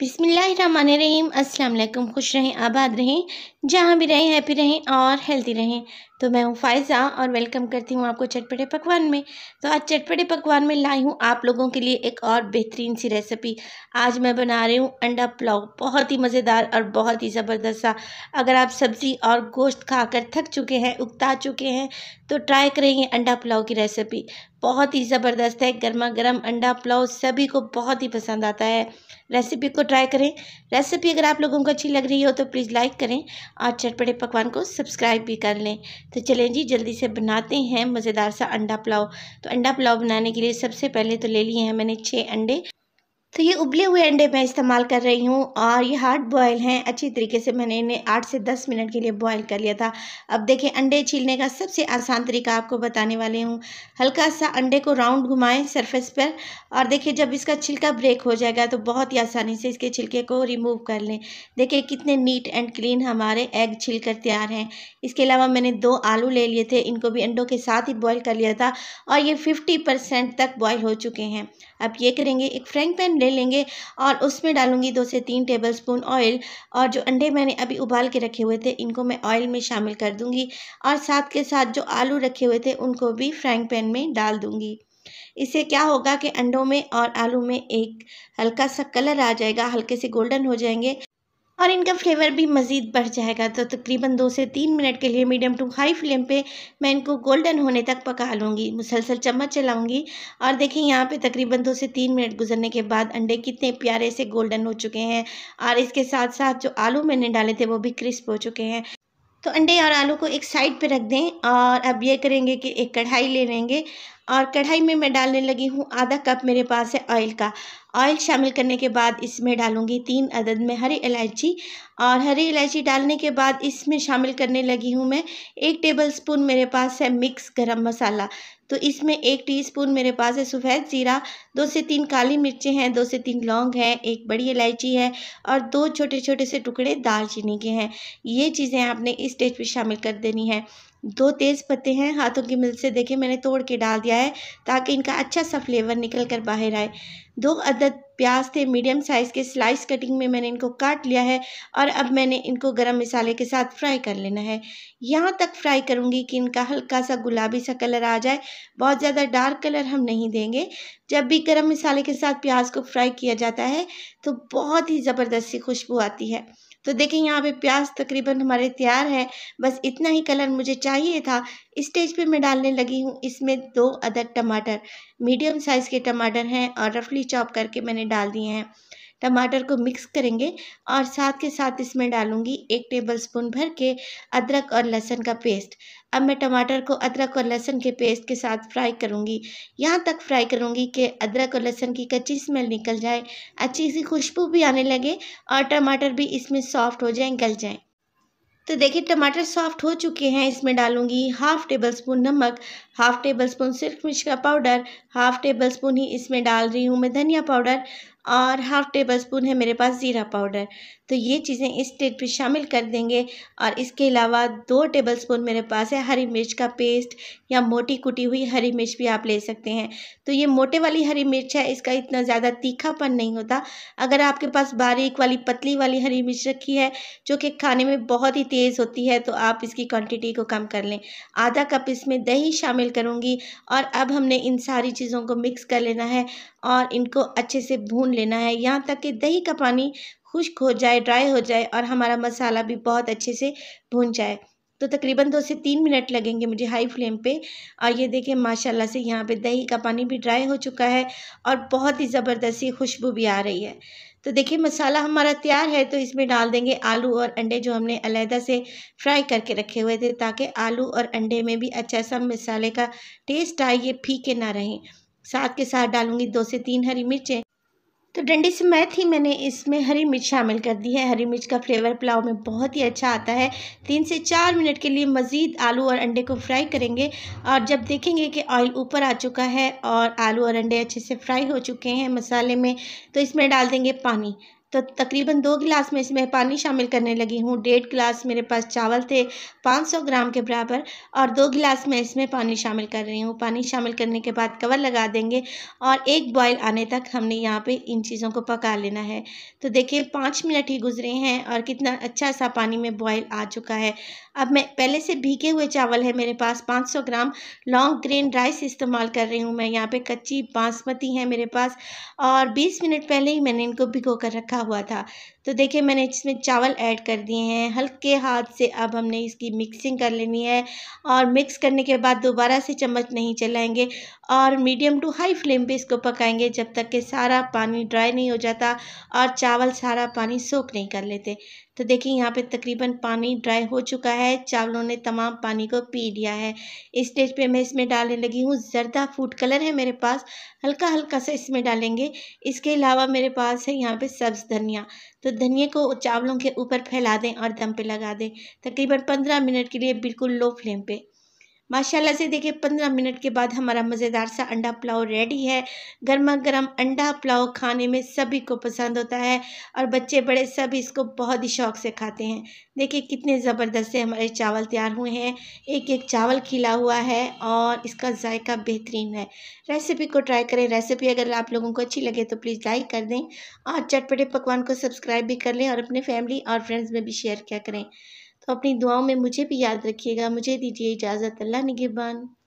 बिसमीम अल्लाम खुश रहें आबाद रहें जहाँ भी रहें हैप्पी रहें और हेल्दी रहें तो मैं हूँ फ़ायज़ा और वेलकम करती हूँ आपको चटपटे पकवान में तो आज चटपटे पकवान में लाई हूँ आप लोगों के लिए एक और बेहतरीन सी रेसिपी आज मैं बना रही हूँ अंडा पुलाव बहुत ही मज़ेदार और बहुत ही ज़बरदस्त सा अगर आप सब्ज़ी और गोश्त खाकर थक चुके हैं उगता चुके हैं तो ट्राई करेंगे अंडा पुलाव की रेसिपी बहुत ही ज़बरदस्त है गर्मा गर्म अंडा पुलाव सभी को बहुत ही पसंद आता है रेसिपी को ट्राई करें रेसिपी अगर आप लोगों को अच्छी लग रही हो तो प्लीज़ लाइक करें और चटपटे पकवान को सब्सक्राइब भी कर लें तो चलें जी जल्दी से बनाते हैं मज़ेदार सा अंडा पुलाव तो अंडा पुलाव बनाने के लिए सबसे पहले तो ले लिए हैं मैंने छः अंडे तो ये उबले हुए अंडे मैं इस्तेमाल कर रही हूँ और ये हार्ड बॉयल हैं अच्छी तरीके से मैंने इन्हें आठ से दस मिनट के लिए बॉयल कर लिया था अब देखें अंडे छीलने का सबसे आसान तरीका आपको बताने वाले हूँ हल्का सा अंडे को राउंड घुमाएं सरफेस पर और देखिए जब इसका छिलका ब्रेक हो जाएगा तो बहुत ही आसानी से इसके छिलके को रिमूव कर लें देखिए कितने नीट एंड क्लीन हमारे एग छिल कर तैयार हैं इसके अलावा मैंने दो आलू ले लिए थे इनको भी अंडों के साथ ही बॉयल कर लिया था और ये फिफ्टी तक बॉयल हो चुके हैं अब ये करेंगे एक फ्रेंक पैन ले लेंगे और उसमें डालूंगी दो से तीन टेबल स्पून ऑयल और जो अंडे मैंने अभी उबाल के रखे हुए थे इनको मैं ऑयल में शामिल कर दूंगी और साथ के साथ जो आलू रखे हुए थे उनको भी फ्राइंग पैन में डाल दूंगी इससे क्या होगा कि अंडों में और आलू में एक हल्का सा कलर आ जाएगा हल्के से गोल्डन हो जाएंगे और इनका फ्लेवर भी मज़ीद बढ़ जाएगा तो तकरीबन दो से तीन मिनट के लिए मीडियम टू हाई फ्लेम पे मैं इनको गोल्डन होने तक पका लूँगी मुसलसल चम्मच चलाऊँगी और देखें यहाँ पे तकरीबन दो से तीन मिनट गुजरने के बाद अंडे कितने प्यारे से गोल्डन हो चुके हैं और इसके साथ साथ जो आलू मैंने डाले थे वो भी क्रिस्प हो चुके हैं तो अंडे और आलू को एक साइड पर रख दें और अब ये करेंगे कि एक कढ़ाई ले लेंगे और कढ़ाई में मैं डालने लगी हूँ आधा कप मेरे पास है ऑयल का ऑयल शामिल करने के बाद इसमें डालूँगी तीन अदद में हरी इलायची और हरी इलायची डालने के बाद इसमें शामिल करने लगी हूँ मैं एक टेबल स्पून मेरे पास है मिक्स गरम मसाला तो इसमें एक टीस्पून मेरे पास है सफ़ेद ज़ीरा दो से तीन काली मिर्चें हैं दो से तीन लौंग हैं एक बड़ी इलायची है और दो छोटे छोटे से टुकड़े दालचीनी के हैं ये चीज़ें आपने इस स्टेज पर शामिल कर देनी है दो तेज़ पत्ते हैं हाथों की मिल से देखें मैंने तोड़ के डाल दिया है ताकि इनका अच्छा सा फ्लेवर निकल कर बाहर आए दो अदद प्याज थे मीडियम साइज़ के स्लाइस कटिंग में मैंने इनको काट लिया है और अब मैंने इनको गरम मसाले के साथ फ्राई कर लेना है यहाँ तक फ्राई करूँगी कि इनका हल्का सा गुलाबी सा कलर आ जाए बहुत ज़्यादा डार्क कलर हम नहीं देंगे जब भी गरम मसाले के साथ प्याज को फ्राई किया जाता है तो बहुत ही ज़बरदस्ती खुशबू आती है तो देखें यहाँ पे प्याज तकरीबन हमारे तैयार है बस इतना ही कलर मुझे चाहिए था स्टेज पे मैं डालने लगी हूँ इसमें दो अदर टमाटर मीडियम साइज़ के टमाटर हैं और रफली चॉप करके मैंने डाल दिए हैं टमाटर को मिक्स करेंगे और साथ के साथ इसमें डालूंगी एक टेबल स्पून भर के अदरक और लहसुन का पेस्ट अब मैं टमाटर को अदरक और लहसुन के पेस्ट के साथ फ्राई करूंगी यहाँ तक फ्राई करूंगी कि अदरक और लहसुन की कच्ची स्मेल निकल जाए अच्छी सी खुशबू भी आने लगे और टमाटर भी इसमें सॉफ्ट हो जाए गल जाए तो देखिए टमाटर सॉफ्ट हो चुके हैं इसमें डालूंगी हाफ़ टेबल स्पून नमक हाफ़ टेबल स्पून सिर्फ मिर्च का पाउडर हाफ़ टेबल स्पून ही इसमें डाल रही हूँ मैं धनिया पाउडर और हाफ़ टेबल स्पून है मेरे पास ज़ीरा पाउडर तो ये चीज़ें इस स्टेज पे शामिल कर देंगे और इसके अलावा दो टेबल स्पून मेरे पास है हरी मिर्च का पेस्ट या मोटी कुटी हुई हरी मिर्च भी आप ले सकते हैं तो ये मोटे वाली हरी मिर्च है इसका इतना ज़्यादा तीखापन नहीं होता अगर आपके पास बारीक वाली पतली वाली हरी मिर्च रखी है जो कि खाने में बहुत ही तेज़ होती है तो आप इसकी क्वान्टिटी को कम कर लें आधा कप इसमें दही शामिल करूँगी और अब हमने इन सारी चीज़ों को मिक्स कर लेना है और इनको अच्छे से भून भून लेना है यहाँ तक कि दही का पानी खुश्क हो जाए ड्राई हो जाए और हमारा मसाला भी बहुत अच्छे से भून जाए तो तकरीबन दो से तीन मिनट लगेंगे मुझे हाई फ्लेम पे और ये देखें माशाल्लाह से यहाँ पे दही का पानी भी ड्राई हो चुका है और बहुत ही ज़बरदस्ती खुशबू भी आ रही है तो देखिए मसाला हमारा तैयार है तो इसमें डाल देंगे आलू और अंडे जो हमने अलहदा से फ्राई करके रखे हुए थे ताकि आलू और अंडे में भी अच्छा सा मसाले का टेस्ट आए ये फीके ना रहें साथ के साथ डालूंगी दो से तीन हरी मिर्चें तो डंडी से मैथ ही मैंने इसमें हरी मिर्च शामिल कर दी है हरी मिर्च का फ्लेवर पुलाव में बहुत ही अच्छा आता है तीन से चार मिनट के लिए मज़ीद आलू और अंडे को फ्राई करेंगे और जब देखेंगे कि ऑयल ऊपर आ चुका है और आलू और अंडे अच्छे से फ्राई हो चुके हैं मसाले में तो इसमें डाल देंगे पानी तो तकरीबन दो गिलास में इसमें पानी शामिल करने लगी हूँ डेढ़ गिलास मेरे पास चावल थे 500 ग्राम के बराबर और दो गिलास में इसमें पानी शामिल कर रही हूँ पानी शामिल करने के बाद कवर लगा देंगे और एक बॉयल आने तक हमने यहाँ पे इन चीज़ों को पका लेना है तो देखिए पाँच मिनट ही गुजरे हैं और कितना अच्छा सा पानी में बॉयल आ चुका है अब मैं पहले से भीगे हुए चावल है मेरे पास 500 ग्राम लॉन्ग ग्रेन राइस इस्तेमाल कर रही हूँ मैं यहाँ पे कच्ची बासमती है मेरे पास और 20 मिनट पहले ही मैंने इनको भिगो कर रखा हुआ था तो देखिए मैंने इसमें चावल ऐड कर दिए हैं हल्के हाथ से अब हमने इसकी मिक्सिंग कर लेनी है और मिक्स करने के बाद दोबारा से चम्मच नहीं चलाएँगे और मीडियम टू हाई फ्लेम पर इसको पकाएँगे जब तक कि सारा पानी ड्राई नहीं हो जाता और चावल सारा पानी सोख नहीं कर लेते तो देखिए यहाँ पे तकरीबन पानी ड्राई हो चुका है चावलों ने तमाम पानी को पी लिया है इस स्टेज पे मैं इसमें डालने लगी हूँ जर्दा फूड कलर है मेरे पास हल्का हल्का सा इसमें डालेंगे इसके अलावा मेरे पास है यहाँ पे सब्ज़ धनिया तो धनिए को चावलों के ऊपर फैला दें और दम पे लगा दें तकरीबन पंद्रह मिनट के लिए बिल्कुल लो फ्लेम पर माशाल्लाह से देखिए पंद्रह मिनट के बाद हमारा मज़ेदार सा अंडा पुलाव रेडी है गर्मा गर्म अंडा पुलाव खाने में सभी को पसंद होता है और बच्चे बड़े सब इसको बहुत ही शौक से खाते हैं देखिए कितने ज़बरदस्त से हमारे चावल तैयार हुए हैं एक एक चावल खिला हुआ है और इसका जायका बेहतरीन है रेसिपी को ट्राई करें रेसिपी अगर आप लोगों को अच्छी लगे तो प्लीज़ लाइक कर दें और चटपटे पकवान को सब्सक्राइब भी कर लें और अपने फैमिली और फ्रेंड्स में भी शेयर किया करें तो अपनी दुआओं में मुझे भी याद रखिएगा मुझे दीजिए इजाज़त अल्लाह निगेबान